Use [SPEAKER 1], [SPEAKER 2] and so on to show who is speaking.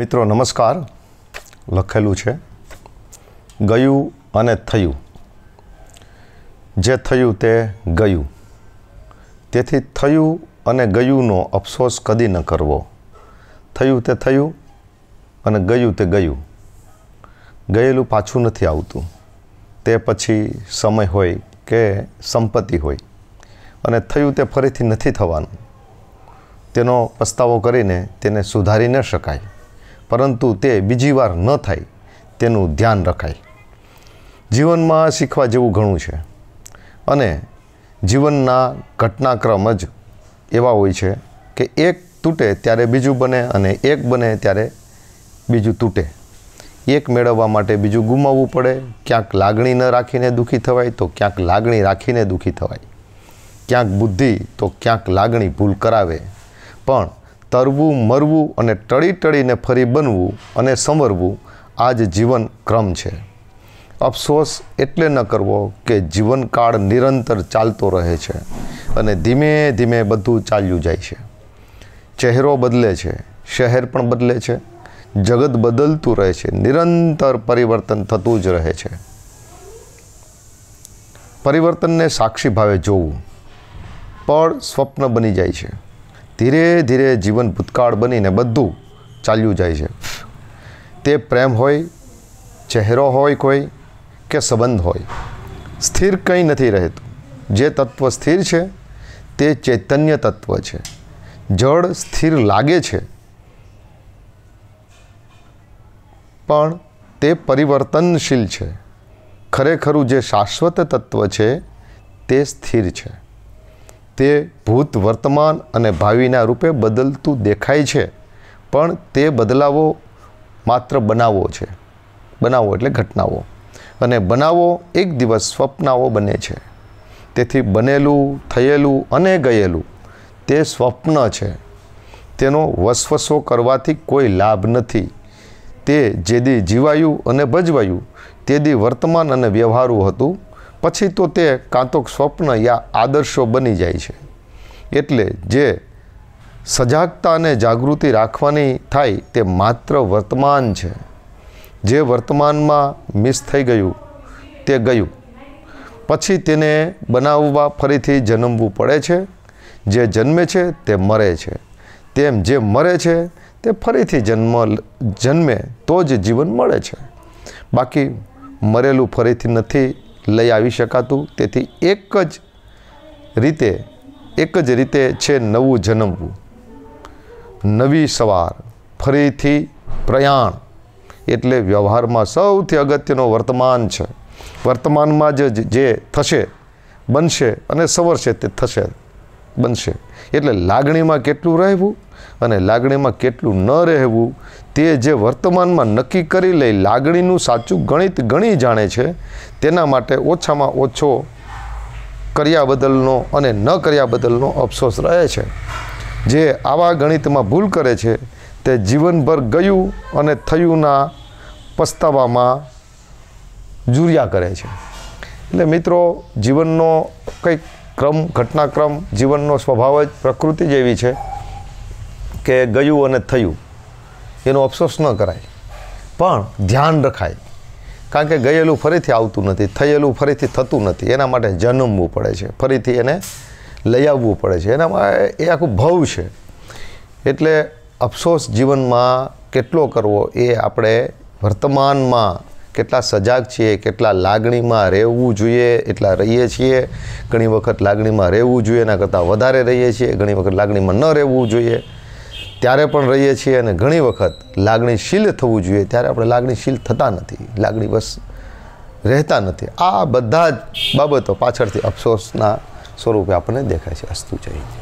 [SPEAKER 1] મિત્રો નમસ્કાર લખેલું છે ગયું અને થયું જે થયું તે ગયું તેથી થયું અને ગયુંનો અફસોસ કદી ન કરવો થયું તે થયું અને ગયું તે ગયું ગયેલું પાછું નથી આવતું તે પછી સમય હોય કે સંપત્તિ હોય અને થયું તે ફરીથી નથી થવાનું તેનો પસ્તાવો કરીને તેને સુધારી ન શકાય પરંતુ તે બીજી વાર ન થાય તેનું ધ્યાન રખાય જીવનમાં શીખવા જેવું ઘણું છે અને જીવનના ઘટનાક્રમ જ એવા હોય છે કે એક તૂટે ત્યારે બીજું બને અને એક બને ત્યારે બીજું તૂટે એક મેળવવા માટે બીજું ગુમાવવું પડે ક્યાંક લાગણી ન રાખીને દુઃખી થવાય તો ક્યાંક લાગણી રાખીને દુઃખી થવાય ક્યાંક બુદ્ધિ તો ક્યાંક લાગણી ભૂલ કરાવે પણ તરવું મરવું અને ટળી ટળીને ફરી બનવું અને સંવરવું આ જ જીવન ક્રમ છે અફસોસ એટલે ન કરવો કે જીવનકાળ નિરંતર ચાલતો રહે છે અને ધીમે ધીમે બધું ચાલ્યું જાય છે ચહેરો બદલે છે શહેર પણ બદલે છે જગત બદલતું રહે છે નિરંતર પરિવર્તન થતું જ રહે છે પરિવર્તનને સાક્ષી ભાવે જોવું પણ સ્વપ્ન બની જાય છે ધીરે ધીરે જીવન ભૂતકાળ બનીને બધું ચાલ્યું જાય છે તે પ્રેમ હોય ચહેરો હોય કોઈ કે સંબંધ હોય સ્થિર કંઈ નથી રહેતું જે તત્વ સ્થિર છે તે ચૈતન્ય તત્વ છે જળ સ્થિર લાગે છે પણ તે પરિવર્તનશીલ છે ખરેખરું જે શાશ્વત તત્વ છે તે સ્થિર છે તે ભૂત વર્તમાન અને ભાવિના રૂપે બદલતું દેખાય છે પણ તે બદલાવો માત્ર બનાવો છે બનાવો એટલે ઘટનાઓ અને બનાવો એક દિવસ સ્વપ્નાઓ બને છે તેથી બનેલું થયેલું અને ગયેલું તે સ્વપ્ન છે તેનો વસવસો કરવાથી કોઈ લાભ નથી તે જેદી જીવાયું અને ભજવાયું તેદી વર્તમાન અને વ્યવહારું હતું પછી તો તે કાં તો સ્વપ્ન યા આદર્શો બની જાય છે એટલે જે સજાગતા અને જાગૃતિ રાખવાની થાય તે માત્ર વર્તમાન છે જે વર્તમાનમાં મિસ થઈ ગયું તે ગયું પછી તેને બનાવવા ફરીથી જન્મવું પડે છે જે જન્મે છે તે મરે છે તેમ જે મરે છે તે ફરીથી જન્મ જન્મે તો જ જીવન મળે છે બાકી મરેલું ફરીથી નથી લઈ આવી શકાતું તેથી એક જ રીતે એક જ રીતે છે નવું જન્મવું નવી સવાર ફરીથી પ્રયાણ એટલે વ્યવહારમાં સૌથી અગત્યનો વર્તમાન છે વર્તમાનમાં જ જે થશે બનશે અને સવરશે તે થશે બનશે એટલે લાગણીમાં કેટલું રહેવું અને લાગણીમાં કેટલું ન રહેવું તે જે વર્તમાનમાં નક્કી કરી લઈ લાગણીનું સાચું ગણિત ગણી જાણે છે તેના માટે ઓછામાં ઓછો કર્યા બદલનો અને ન કર્યા બદલનો અફસોસ રહે છે જે આવા ગણિતમાં ભૂલ કરે છે તે જીવનભર ગયું અને થયુંના પસ્તાવામાં જુર્યા કરે છે એટલે મિત્રો જીવનનો કંઈક ક્રમ ઘટનાક્રમ જીવનનો સ્વભાવ જ પ્રકૃતિ જેવી છે કે ગયું અને થયું એનો અફસોસ ન કરાય પણ ધ્યાન રખાય કારણ કે ગયેલું ફરીથી આવતું નથી થયેલું ફરીથી થતું નથી એના માટે જન્મવું પડે છે ફરીથી એને લઈ આવવું પડે છે એનામાં એ આખું ભવ છે એટલે અફસોસ જીવનમાં કેટલો કરવો એ આપણે વર્તમાનમાં કેટલા સજાગ છીએ કેટલા લાગણીમાં રહેવું જોઈએ એટલા રહીએ છીએ ઘણી વખત લાગણીમાં રહેવું જોઈએ એના કરતાં વધારે રહીએ છીએ ઘણી વખત લાગણીમાં ન રહેવું જોઈએ ત્યારે પણ રહીએ છીએ અને ઘણી વખત લાગણીશીલ થવું જોઈએ ત્યારે આપણે લાગણીશીલ થતા નથી લાગણી બસ રહેતા નથી આ બધા જ બાબતો પાછળથી અફસોસના સ્વરૂપે આપણને દેખાય છે અસ્તુ જઈ